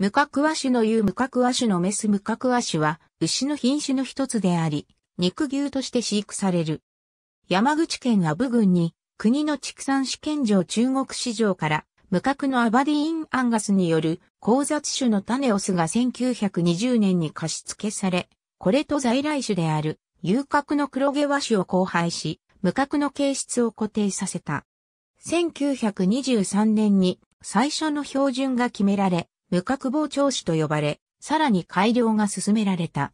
無角和種の言う無角和種のメス無角和種は牛の品種の一つであり、肉牛として飼育される。山口県阿武郡に国の畜産試験場中国市場から無角のアバディーンアンガスによる交雑種の種オスが1920年に貸し付けされ、これと在来種である有角の黒毛和種を交配し、無角の形質を固定させた。1923年に最初の標準が決められ、無角膨張子と呼ばれ、さらに改良が進められた。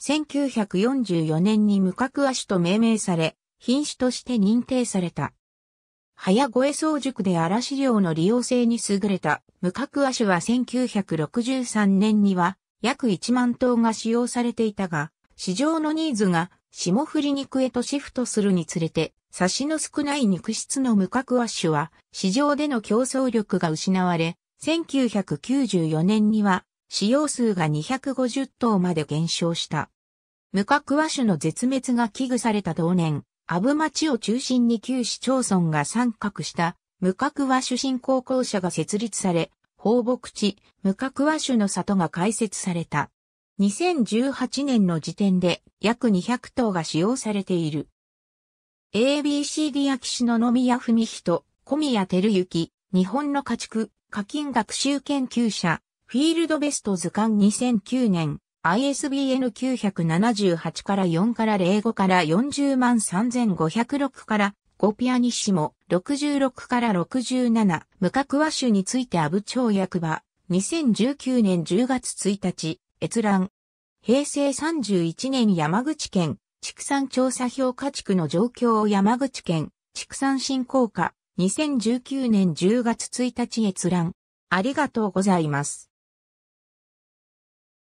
1944年に無角亜種と命名され、品種として認定された。早越草塾で荒量料の利用性に優れた無角亜種は1963年には約1万頭が使用されていたが、市場のニーズが霜降り肉へとシフトするにつれて、差しの少ない肉質の無角亜種は市場での競争力が失われ、1994年には使用数が250頭まで減少した。無角和種の絶滅が危惧された同年、阿武町を中心に旧市町村が参画した無角和種振興公社が設立され、放牧地、無角和種の里が開設された。2018年の時点で約200頭が使用されている。ABCD 秋篠宮文人、小宮照之、日本の家畜、課金学習研究者、フィールドベスト図鑑2009年、ISBN 978から4から05から40万3506から5ピアニッシモ66から67無角和種について阿部町役場2019年10月1日閲覧平成31年山口県畜産調査評価地区の状況を山口県畜産振興課2019年10月1日閲覧。ありがとうございます。